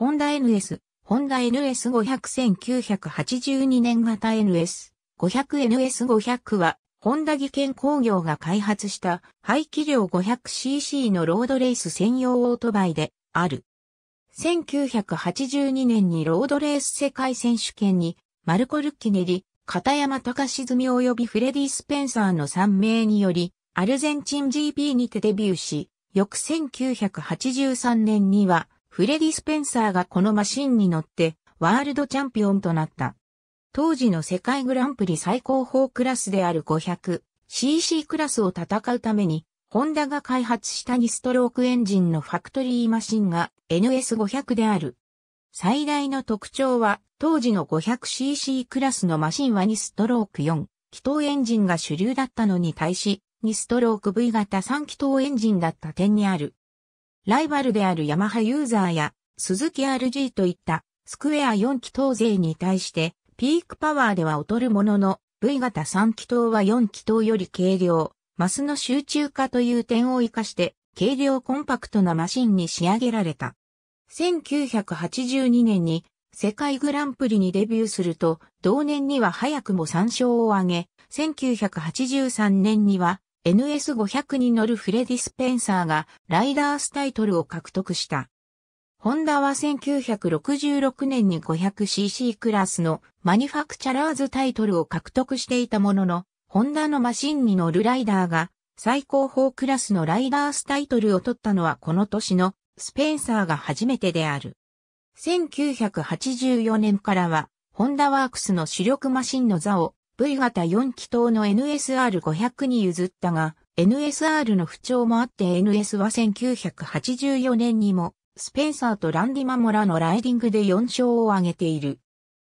ホンダ NS、ホンダ NS5001982 年型 NS、500NS500 は、ホンダ技研工業が開発した排気量 500cc のロードレース専用オートバイである。1982年にロードレース世界選手権に、マルコ・ルッキネリ、片山隆積及びフレディ・スペンサーの3名により、アルゼンチン GP にてデビューし、翌1983年には、フレディ・スペンサーがこのマシンに乗ってワールドチャンピオンとなった。当時の世界グランプリ最高峰クラスである 500cc クラスを戦うために、ホンダが開発した2ストロークエンジンのファクトリーマシンが NS500 である。最大の特徴は、当時の 500cc クラスのマシンは2ストローク4、気筒エンジンが主流だったのに対し、2ストローク V 型3気筒エンジンだった点にある。ライバルであるヤマハユーザーや、鈴木 RG といった、スクエア4気筒勢に対して、ピークパワーでは劣るものの、V 型3気筒は4気筒より軽量、マスの集中化という点を活かして、軽量コンパクトなマシンに仕上げられた。1982年に世界グランプリにデビューすると、同年には早くも3勝を挙げ、1983年には NS500 に乗るフレディ・スペンサーがライダースタイトルを獲得した。ホンダは1966年に 500cc クラスのマニファクチャラーズタイトルを獲得していたものの、ホンダのマシンに乗るライダーが最高峰クラスのライダースタイトルを取ったのはこの年のスペンサーが初めてである。1984年からは、ホンダワークスの主力マシンの座を V 型4気筒の NSR500 に譲ったが、NSR の不調もあって NS は1984年にも、スペンサーとランディ・マモラのライディングで4勝を挙げている。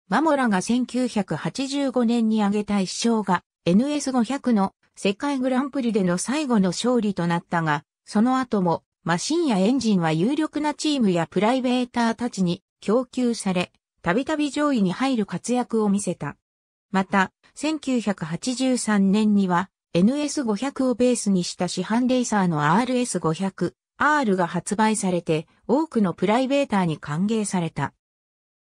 マモラが1985年に挙げた1勝が NS500 の世界グランプリでの最後の勝利となったが、その後もマシンやエンジンは有力なチームやプライベーターたちに供給され、たびたび上位に入る活躍を見せた。また、1983年には NS500 をベースにした市販レーサーの RS500、R が発売されて多くのプライベーターに歓迎された。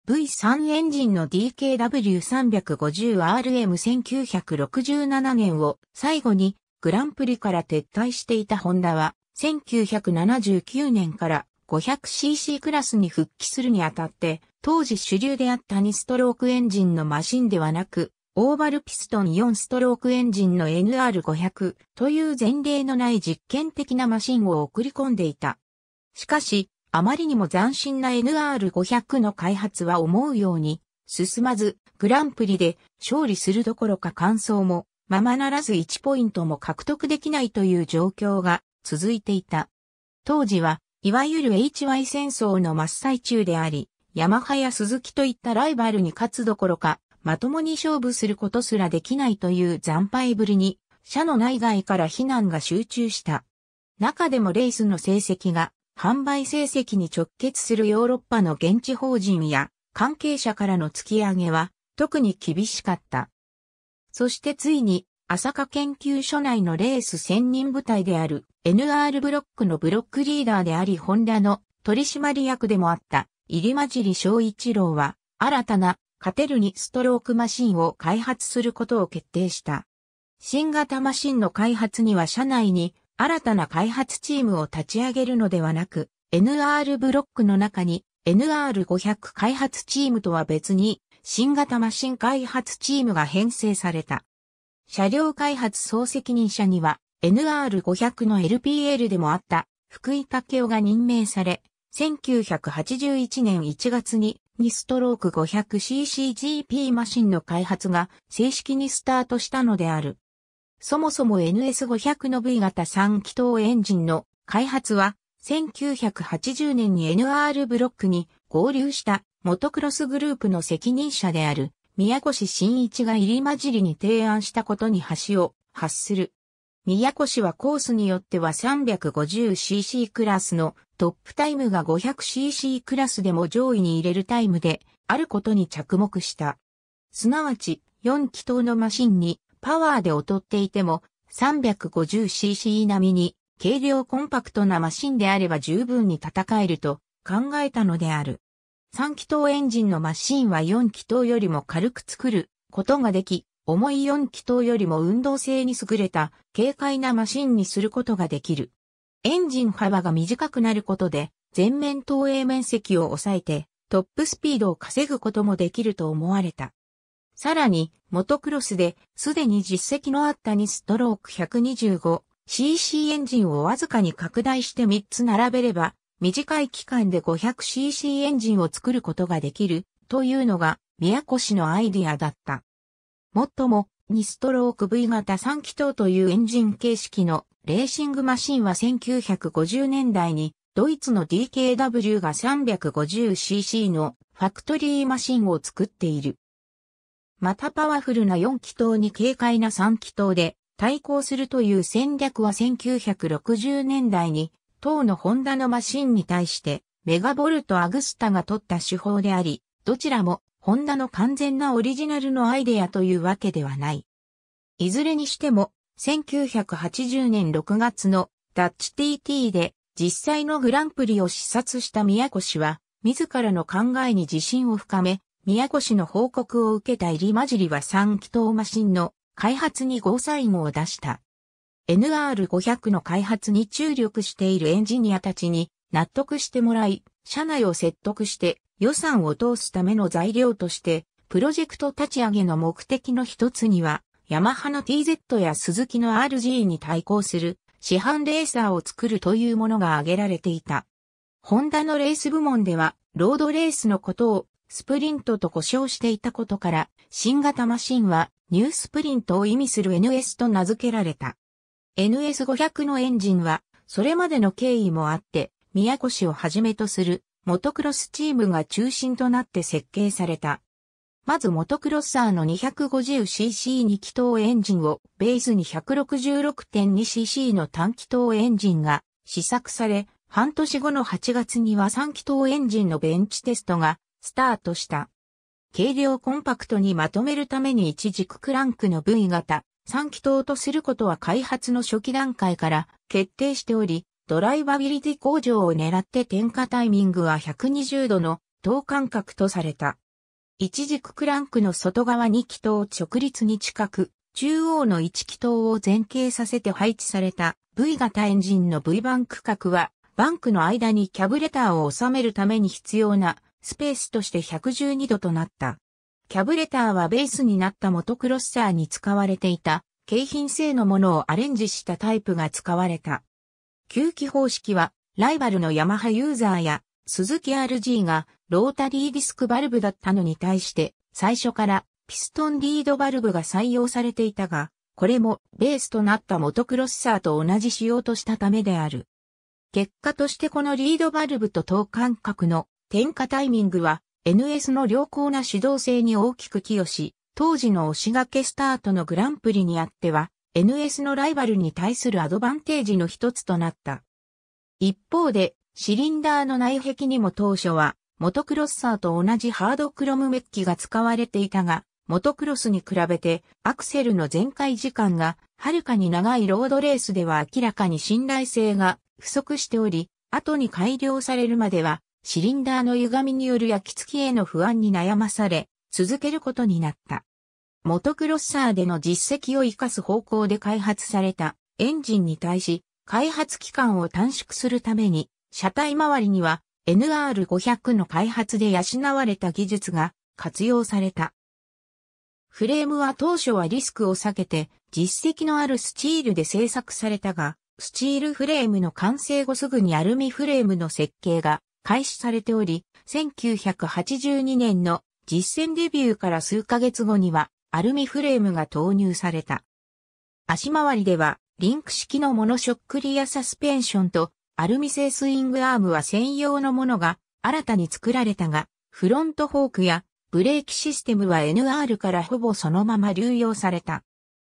V3 エンジンの DKW350RM1967 年を最後にグランプリから撤退していたホンダは1979年から 500cc クラスに復帰するにあたって当時主流であった2ストロークエンジンのマシンではなくオーバルピストン4ストロークエンジンの NR500 という前例のない実験的なマシンを送り込んでいた。しかし、あまりにも斬新な NR500 の開発は思うように進まず、グランプリで勝利するどころか完走も、ままならず1ポイントも獲得できないという状況が続いていた。当時は、いわゆる HY 戦争の真っ最中であり、ヤマハや鈴木といったライバルに勝つどころか、まともに勝負することすらできないという惨敗ぶりに、社の内外から非難が集中した。中でもレースの成績が販売成績に直結するヨーロッパの現地法人や関係者からの突き上げは特に厳しかった。そしてついに朝霞研究所内のレース専任部隊である NR ブロックのブロックリーダーでありホンダの取締役でもあった入りじり翔一郎は新たな勝てるにストロークマシンを開発することを決定した。新型マシンの開発には社内に新たな開発チームを立ち上げるのではなく、NR ブロックの中に NR500 開発チームとは別に新型マシン開発チームが編成された。車両開発総責任者には NR500 の LPL でもあった福井武雄が任命され、1981年1月に2ストローク 500ccGP マシンの開発が正式にスタートしたのである。そもそも NS500 の V 型3気筒エンジンの開発は1980年に NR ブロックに合流したモトクロスグループの責任者である宮越新一が入り混じりに提案したことに橋を発する宮古市はコースによっては 350cc クラスのトップタイムが 500cc クラスでも上位に入れるタイムであることに着目した。すなわち、4気筒のマシンにパワーで劣っていても 350cc 並みに軽量コンパクトなマシンであれば十分に戦えると考えたのである。3気筒エンジンのマシンは4気筒よりも軽く作ることができ、重い4気筒よりも運動性に優れた軽快なマシンにすることができる。エンジン幅が短くなることで全面投影面積を抑えてトップスピードを稼ぐこともできると思われた。さらに、モトクロスですでに実績のあった2ストローク 125cc エンジンをわずかに拡大して3つ並べれば、短い期間で 500cc エンジンを作ることができるというのが宮古市のアイディアだった。もっとも、2ストローク V 型3気筒というエンジン形式のレーシングマシンは1950年代にドイツの DKW が 350cc のファクトリーマシンを作っている。またパワフルな4気筒に軽快な3気筒で対抗するという戦略は1960年代に当のホンダのマシンに対してメガボルトアグスタが取った手法であり、どちらもホンダの完全なオリジナルのアイデアというわけではない。いずれにしても、1980年6月のダッチ TT で実際のグランプリを視察した宮越は、自らの考えに自信を深め、宮越の報告を受けた入り混じりは3気筒マシンの開発にゴーサインを出した。NR500 の開発に注力しているエンジニアたちに納得してもらい、社内を説得して予算を通すための材料として、プロジェクト立ち上げの目的の一つには、ヤマハの TZ やスズキの RG に対抗する市販レーサーを作るというものが挙げられていた。ホンダのレース部門では、ロードレースのことをスプリントと呼称していたことから、新型マシンはニュースプリントを意味する NS と名付けられた。NS500 のエンジンは、それまでの経緯もあって、宮古市をはじめとするモトクロスチームが中心となって設計された。まずモトクロッサーの 250cc2 気筒エンジンをベースに 166.2cc の単気筒エンジンが試作され、半年後の8月には3気筒エンジンのベンチテストがスタートした。軽量コンパクトにまとめるために一軸クランクの V 型、3気筒とすることは開発の初期段階から決定しており、ドライバビリティ向上を狙って点火タイミングは120度の等間隔とされた。一軸クランクの外側2気筒直立に近く、中央の1気筒を前傾させて配置された V 型エンジンの V バンク角は、バンクの間にキャブレターを収めるために必要なスペースとして112度となった。キャブレターはベースになったモトクロッサーに使われていた、景品性のものをアレンジしたタイプが使われた。吸気方式は、ライバルのヤマハユーザーや、鈴木 RG がロータリーディスクバルブだったのに対して、最初からピストンリードバルブが採用されていたが、これもベースとなったモトクロッサーと同じ仕様としたためである。結果としてこのリードバルブと等間隔の点火タイミングは NS の良好な指導性に大きく寄与し、当時の押し掛けスタートのグランプリにあっては NS のライバルに対するアドバンテージの一つとなった。一方で、シリンダーの内壁にも当初は、モトクロッサーと同じハードクロムメッキが使われていたが、モトクロスに比べてアクセルの全開時間がはるかに長いロードレースでは明らかに信頼性が不足しており、後に改良されるまではシリンダーの歪みによる焼き付きへの不安に悩まされ、続けることになった。モトクロッサーでの実績を活かす方向で開発されたエンジンに対し、開発期間を短縮するために、車体周りには NR500 の開発で養われた技術が活用された。フレームは当初はリスクを避けて実績のあるスチールで製作されたが、スチールフレームの完成後すぐにアルミフレームの設計が開始されており、1982年の実践デビューから数ヶ月後にはアルミフレームが投入された。足回りでは、リンク式のモノショックリアサスペンションと、アルミ製スイングアームは専用のものが新たに作られたが、フロントフォークやブレーキシステムは NR からほぼそのまま流用された。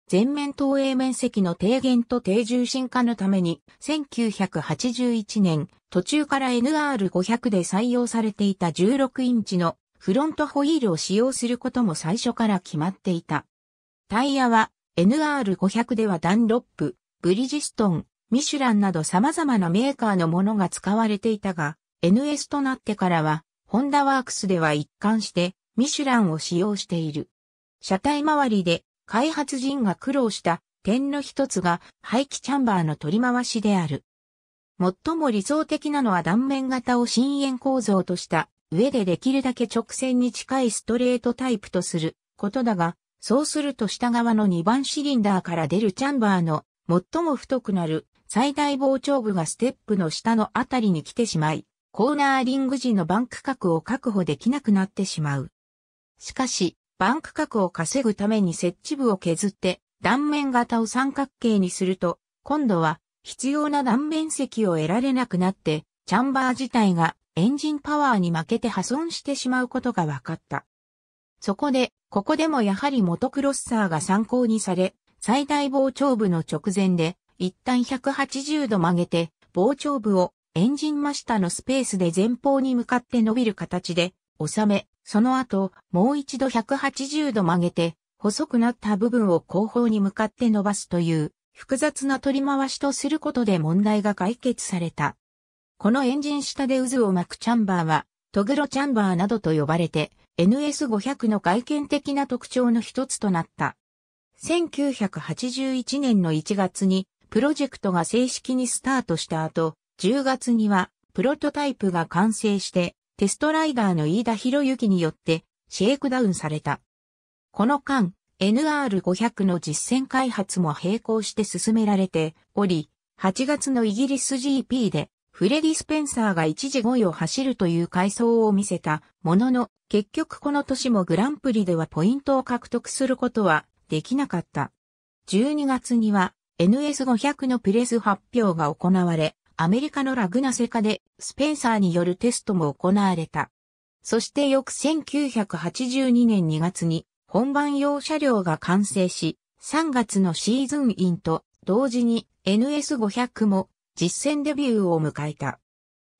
全面投影面積の低減と低重心化のために、1981年、途中から NR500 で採用されていた16インチのフロントホイールを使用することも最初から決まっていた。タイヤは NR500 ではダンロップ、ブリヂストン、ミシュランなど様々なメーカーのものが使われていたが、NS となってからは、ホンダワークスでは一貫してミシュランを使用している。車体周りで開発陣が苦労した点の一つが排気チャンバーの取り回しである。最も理想的なのは断面型を深淵構造とした上でできるだけ直線に近いストレートタイプとすることだが、そうすると下側の2番シリンダーから出るチャンバーの最も太くなる最大膨張部がステップの下のあたりに来てしまい、コーナーリング時のバンク角を確保できなくなってしまう。しかし、バンク角を稼ぐために設置部を削って断面型を三角形にすると、今度は必要な断面積を得られなくなって、チャンバー自体がエンジンパワーに負けて破損してしまうことが分かった。そこで、ここでもやはりモトクロッサーが参考にされ、最大膨張部の直前で、一旦180度曲げて、膨張部をエンジン真下のスペースで前方に向かって伸びる形で収め、その後、もう一度180度曲げて、細くなった部分を後方に向かって伸ばすという、複雑な取り回しとすることで問題が解決された。このエンジン下で渦を巻くチャンバーは、トグロチャンバーなどと呼ばれて、NS500 の外見的な特徴の一つとなった。1981年の1月に、プロジェクトが正式にスタートした後、10月には、プロトタイプが完成して、テストライダーの飯田博之によって、シェイクダウンされた。この間、NR500 の実践開発も並行して進められており、8月のイギリス GP でフレディ・スペンサーが一時5位を走るという回想を見せたものの、結局この年もグランプリではポイントを獲得することはできなかった。12月には NS500 のプレス発表が行われ、アメリカのラグナセカでスペンサーによるテストも行われた。そして翌1982年2月に本番用車両が完成し、3月のシーズンインと同時に NS500 も実戦デビューを迎えた。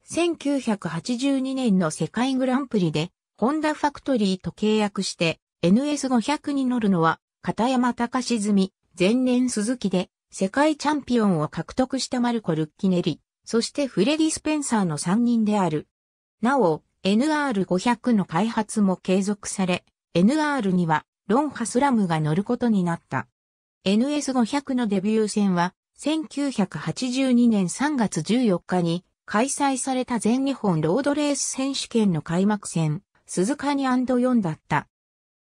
1982年の世界グランプリで、ホンダファクトリーと契約して、NS500 に乗るのは、片山隆積、前年鈴木で、世界チャンピオンを獲得したマルコ・ルッキネリ、そしてフレディ・スペンサーの3人である。なお、NR500 の開発も継続され、NR にはロンハスラムが乗ることになった。NS500 のデビュー戦は1982年3月14日に開催された全日本ロードレース選手権の開幕戦、鈴鹿に &4 だった。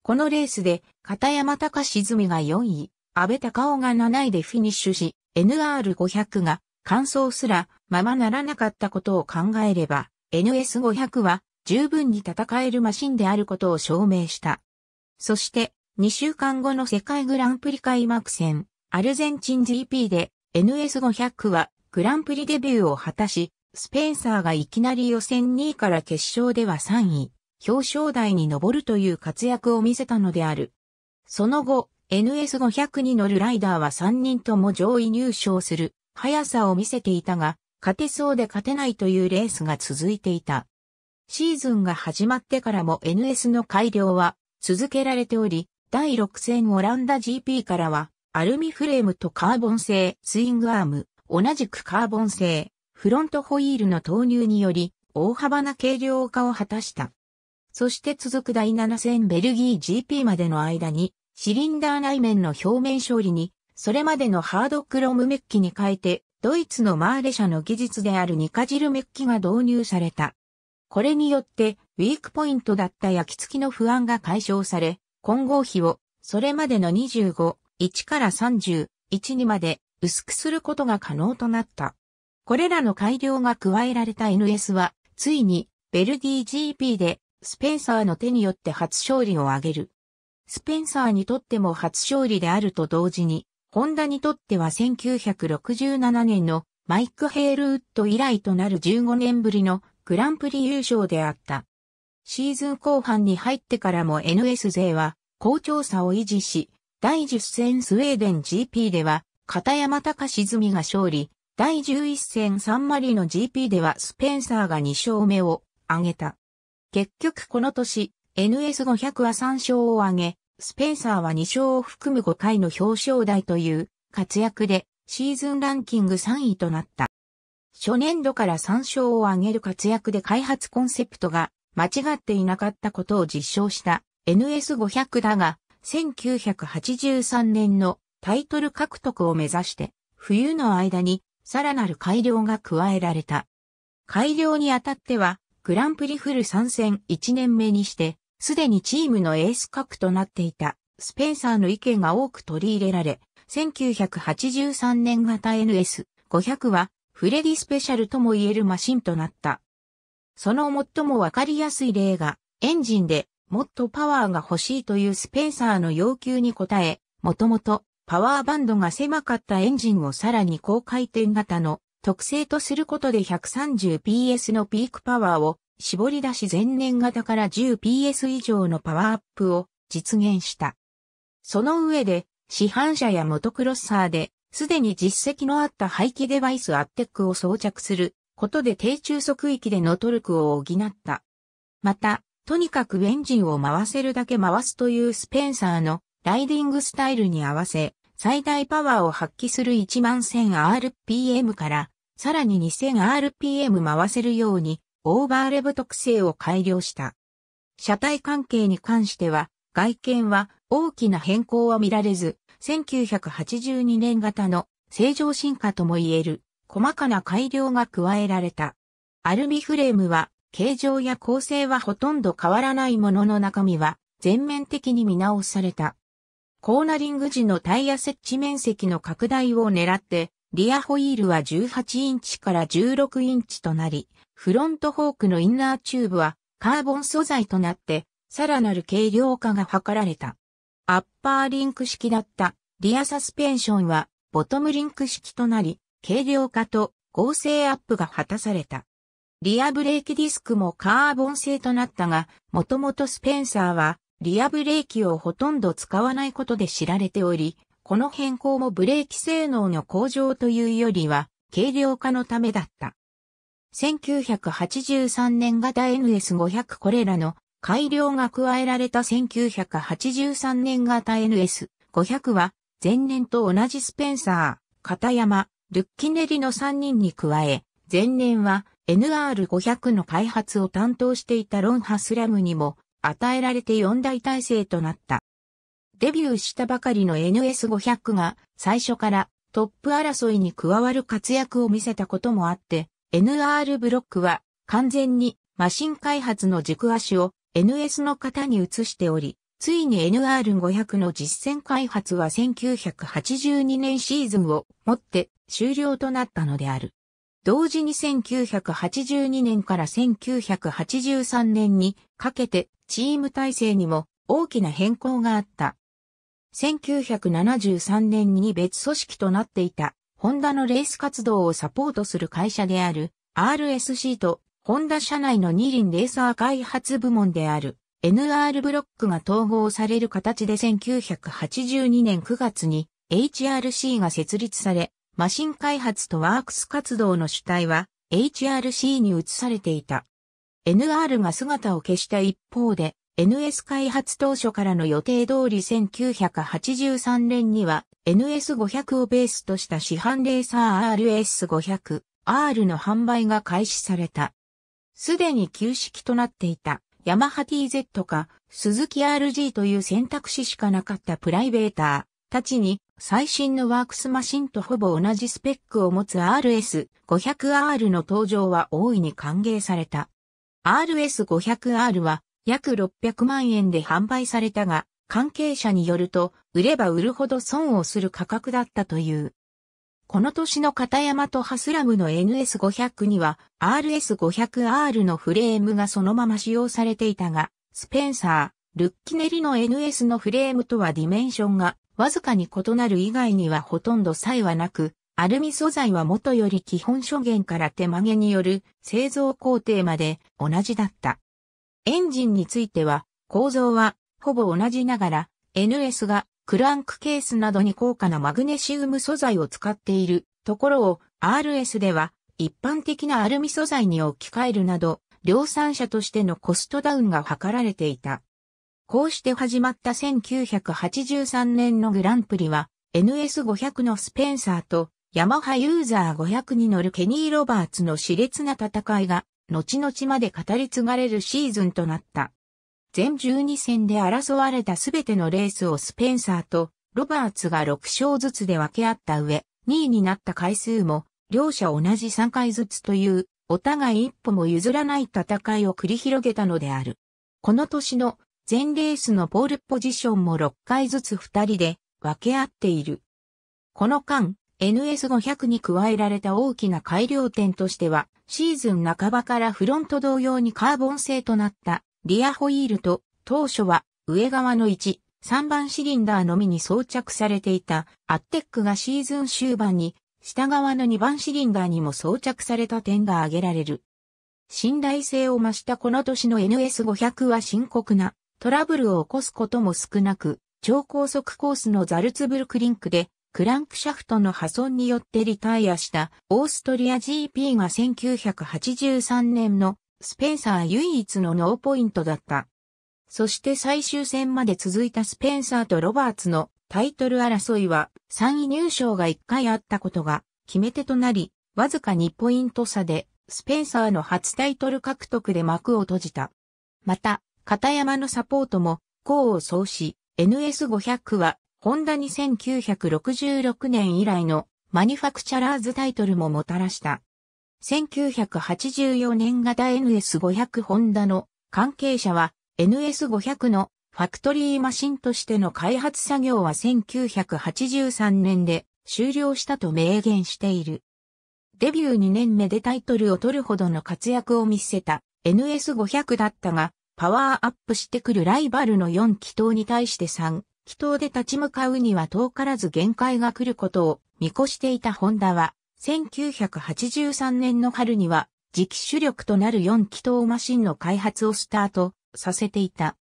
このレースで、片山隆泉が4位、安倍隆夫が7位でフィニッシュし、NR500 が完走すらままならなかったことを考えれば、NS500 は十分に戦えるマシンであることを証明した。そして、2週間後の世界グランプリ開幕戦、アルゼンチン GP で NS500 はグランプリデビューを果たし、スペンサーがいきなり予選2位から決勝では3位、表彰台に上るという活躍を見せたのである。その後、NS500 に乗るライダーは3人とも上位入賞する速さを見せていたが、勝てそうで勝てないというレースが続いていた。シーズンが始まってからも NS の改良は続けられており、第6戦オランダ GP からはアルミフレームとカーボン製スイングアーム、同じくカーボン製フロントホイールの投入により大幅な軽量化を果たした。そして続く第7戦ベルギー GP までの間に、シリンダー内面の表面処理に、それまでのハードクロムメッキに変えて、ドイツのマーレ社の技術であるニカジルメッキが導入された。これによって、ウィークポイントだった焼き付きの不安が解消され、混合比を、それまでの25 1から3 1にまで薄くすることが可能となった。これらの改良が加えられた NS は、ついに、ベルディ GP で、スペンサーの手によって初勝利を挙げる。スペンサーにとっても初勝利であると同時に、ホンダにとっては1967年のマイク・ヘールウッド以来となる15年ぶりのグランプリ優勝であった。シーズン後半に入ってからも NS 勢は好調さを維持し、第10戦スウェーデン GP では、片山隆泉が勝利、第11戦サンマリの GP ではスペンサーが2勝目を挙げた。結局この年、NS500 は3勝を挙げ、スペンサーは2勝を含む5回の表彰台という活躍でシーズンランキング3位となった。初年度から3勝を挙げる活躍で開発コンセプトが間違っていなかったことを実証した NS500 だが、1983年のタイトル獲得を目指して、冬の間にさらなる改良が加えられた。改良にあたっては、グランプリフル参戦1年目にして、すでにチームのエース格となっていた、スペンサーの意見が多く取り入れられ、1983年型 NS500 は、フレディスペシャルとも言えるマシンとなった。その最もわかりやすい例が、エンジンでもっとパワーが欲しいというスペンサーの要求に応え、もともとパワーバンドが狭かったエンジンをさらに高回転型の特性とすることで 130PS のピークパワーを絞り出し前年型から 10PS 以上のパワーアップを実現した。その上で、市販車やモトクロッサーで、すでに実績のあった排気デバイスアッテックを装着することで低中速域でのトルクを補った。また、とにかくエンジンを回せるだけ回すというスペンサーのライディングスタイルに合わせ、最大パワーを発揮する 11000rpm からさらに 2000rpm 回せるようにオーバーレブ特性を改良した。車体関係に関しては、外見は大きな変更は見られず、1982年型の正常進化とも言える細かな改良が加えられた。アルミフレームは形状や構成はほとんど変わらないものの中身は全面的に見直された。コーナリング時のタイヤ設置面積の拡大を狙って、リアホイールは18インチから16インチとなり、フロントフォークのインナーチューブはカーボン素材となって、さらなる軽量化が図られた。アッパーリンク式だったリアサスペンションはボトムリンク式となり、軽量化と合成アップが果たされた。リアブレーキディスクもカーボン製となったが、もともとスペンサーはリアブレーキをほとんど使わないことで知られており、この変更もブレーキ性能の向上というよりは軽量化のためだった。1983年型 NS500 これらの改良が加えられた1983年型 NS500 は前年と同じスペンサー、片山、ルッキネリの3人に加え、前年は NR500 の開発を担当していたロン・ハスラムにも与えられて4大体制となった。デビューしたばかりの NS500 が最初からトップ争いに加わる活躍を見せたこともあって、NR ブロックは完全にマシン開発の軸足を NS の型に移しており、ついに NR500 の実践開発は1982年シーズンをもって終了となったのである。同時に1982年から1983年にかけてチーム体制にも大きな変更があった。1973年に別組織となっていた、ホンダのレース活動をサポートする会社である RSC とホンダ社内の二輪レーサー開発部門である NR ブロックが統合される形で1982年9月に HRC が設立され、マシン開発とワークス活動の主体は HRC に移されていた。NR が姿を消した一方で、NS 開発当初からの予定通り1983年には NS500 をベースとした市販レーサー RS500R の販売が開始された。すでに旧式となっていたヤマハ TZ かスズキ RG という選択肢しかなかったプライベーターたちに最新のワークスマシンとほぼ同じスペックを持つ RS500R の登場は大いに歓迎された。RS500R は約600万円で販売されたが、関係者によると、売れば売るほど損をする価格だったという。この年の片山とハスラムの NS500 には RS500R のフレームがそのまま使用されていたが、スペンサー、ルッキネリの NS のフレームとはディメンションがわずかに異なる以外にはほとんど差異はなく、アルミ素材は元より基本諸元から手曲げによる製造工程まで同じだった。エンジンについては構造はほぼ同じながら NS がクランクケースなどに高価なマグネシウム素材を使っているところを RS では一般的なアルミ素材に置き換えるなど量産者としてのコストダウンが図られていた。こうして始まった1983年のグランプリは、NS500 のスペンサーと、ヤマハユーザー500に乗るケニー・ロバーツの熾烈な戦いが、後々まで語り継がれるシーズンとなった。全12戦で争われたすべてのレースをスペンサーとロバーツが6勝ずつで分け合った上、2位になった回数も、両者同じ3回ずつという、お互い一歩も譲らない戦いを繰り広げたのである。この年の全レースのポールポジションも6回ずつ2人で分け合っている。この間、NS500 に加えられた大きな改良点としては、シーズン半ばからフロント同様にカーボン製となったリアホイールと、当初は上側の1、3番シリンダーのみに装着されていたアッテックがシーズン終盤に下側の2番シリンダーにも装着された点が挙げられる。信頼性を増したこの年の NS500 は深刻なトラブルを起こすことも少なく、超高速コースのザルツブルクリンクで、クランクシャフトの破損によってリタイアしたオーストリア GP が1983年のスペンサー唯一のノーポイントだった。そして最終戦まで続いたスペンサーとロバーツのタイトル争いは3位入賞が1回あったことが決め手となり、わずか2ポイント差でスペンサーの初タイトル獲得で幕を閉じた。また、片山のサポートも、功を奏し、NS500 は、ホンダに1966年以来のマニファクチャラーズタイトルももたらした。1984年型 NS500 ホンダの関係者は NS500 のファクトリーマシンとしての開発作業は1983年で終了したと明言している。デビュー2年目でタイトルを取るほどの活躍を見せた NS500 だったが、パワーアップしてくるライバルの4気筒に対して3気筒で立ち向かうには遠からず限界が来ることを見越していたホンダは、1983年の春には次期主力となる4気筒マシンの開発をスタートさせていた。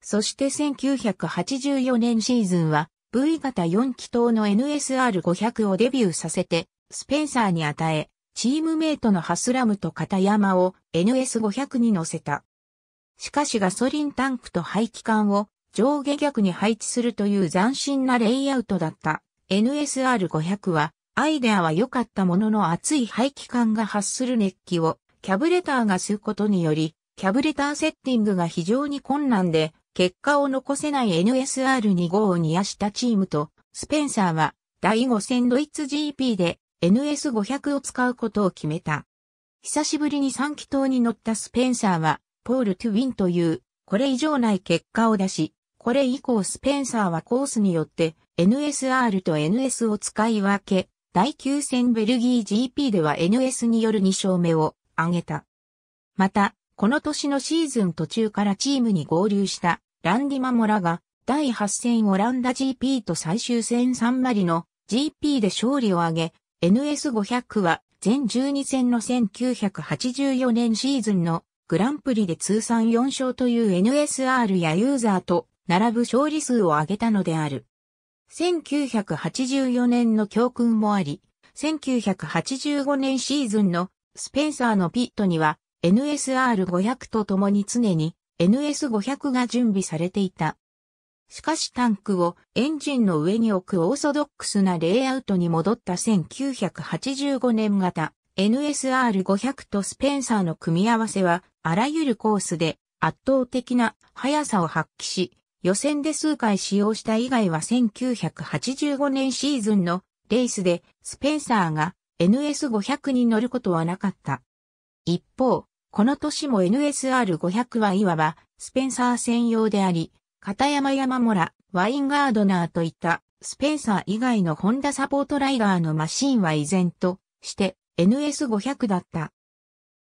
そして1984年シーズンは V 型4気筒の NSR500 をデビューさせて、スペンサーに与え、チームメイトのハスラムと片山を NS500 に乗せた。しかしガソリンタンクと排気管を上下逆に配置するという斬新なレイアウトだった NSR500 はアイデアは良かったものの熱い排気管が発する熱気をキャブレターが吸うことによりキャブレターセッティングが非常に困難で結果を残せない NSR2 号を煮やしたチームとスペンサーは第5戦ドイツ GP で NS500 を使うことを決めた。久しぶりに3気筒に乗ったスペンサーはポール・トゥウィンという、これ以上ない結果を出し、これ以降スペンサーはコースによって NSR と NS を使い分け、第9戦ベルギー GP では NS による2勝目を挙げた。また、この年のシーズン途中からチームに合流したランディマモラが第8戦オランダ GP と最終戦3マリの GP で勝利を挙げ、NS500 は全12戦の1984年シーズンのグランプリで通算4勝という NSR やユーザーと並ぶ勝利数を上げたのである。1984年の教訓もあり、1985年シーズンのスペンサーのピットには NSR500 と共に常に NS500 が準備されていた。しかしタンクをエンジンの上に置くオーソドックスなレイアウトに戻った1985年型 NSR500 とスペンサーの組み合わせは、あらゆるコースで圧倒的な速さを発揮し、予選で数回使用した以外は1985年シーズンのレースでスペンサーが NS500 に乗ることはなかった。一方、この年も NSR500 はいわばスペンサー専用であり、片山山村、ワインガードナーといったスペンサー以外のホンダサポートライガーのマシンは依然として NS500 だった。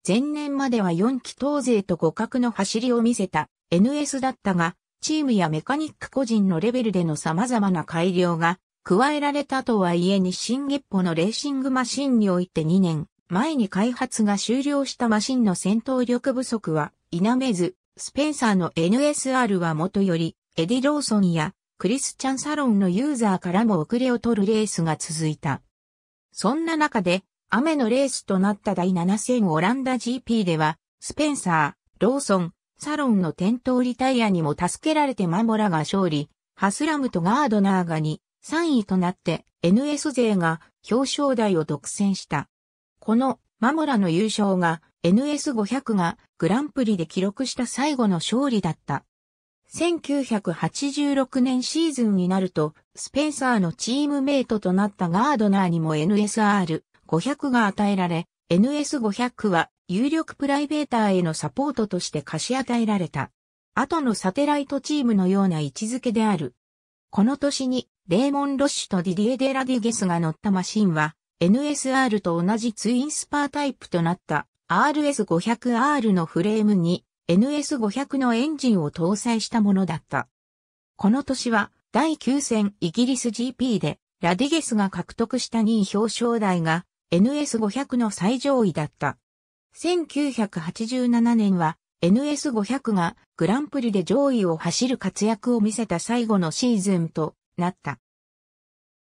前年までは4機東勢と互角の走りを見せた NS だったが、チームやメカニック個人のレベルでの様々な改良が加えられたとはいえ日進月歩のレーシングマシンにおいて2年前に開発が終了したマシンの戦闘力不足は否めず、スペンサーの NSR はもとより、エディ・ローソンやクリスチャン・サロンのユーザーからも遅れを取るレースが続いた。そんな中で雨のレースとなった第7戦オランダ GP では、スペンサー、ローソン、サロンの転倒リタイアにも助けられてマモラが勝利、ハスラムとガードナーが2、3位となって NS 勢が表彰台を独占した。このマモラの優勝が NS500 がグランプリで記録した最後の勝利だった。1986年シーズンになると、スペンサーのチームメイトとなったガードナーにも NSR 500が与えられ、NS500 は有力プライベーターへのサポートとして貸し与えられた。後のサテライトチームのような位置づけである。この年に、レーモン・ロッシュとディディエ・デ・ラディゲスが乗ったマシンは、NSR と同じツインスパータイプとなった RS500R のフレームに NS500 のエンジンを搭載したものだった。この年は第9戦イギリス GP でラディゲスが獲得した2位表彰台が NS500 の最上位だった。1987年は NS500 がグランプリで上位を走る活躍を見せた最後のシーズンとなった。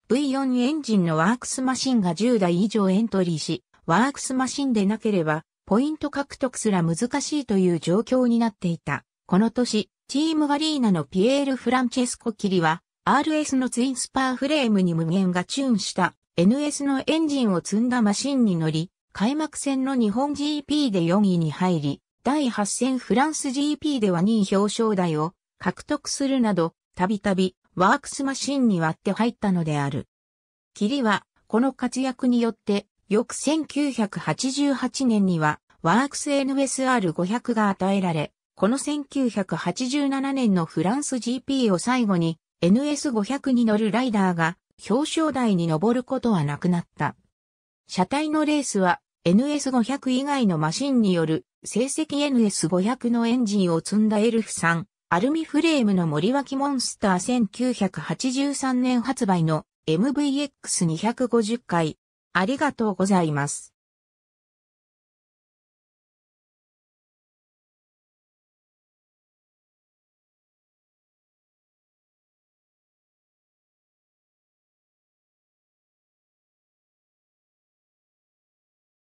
V4 エンジンのワークスマシンが10台以上エントリーし、ワークスマシンでなければポイント獲得すら難しいという状況になっていた。この年、チームガリーナのピエール・フランチェスコ・キリは、RS のツインスパーフレームに無限がチューンした NS のエンジンを積んだマシンに乗り、開幕戦の日本 GP で4位に入り、第8戦フランス GP では2位表彰台を獲得するなど、たびたびワークスマシンに割って入ったのである。キリは、この活躍によって、翌1988年には、ワークス NSR500 が与えられ、この1987年のフランス GP を最後に、NS500 に乗るライダーが表彰台に上ることはなくなった。車体のレースは NS500 以外のマシンによる成績 NS500 のエンジンを積んだエルフ3、アルミフレームの森脇モンスター1983年発売の MVX250 回。ありがとうございます。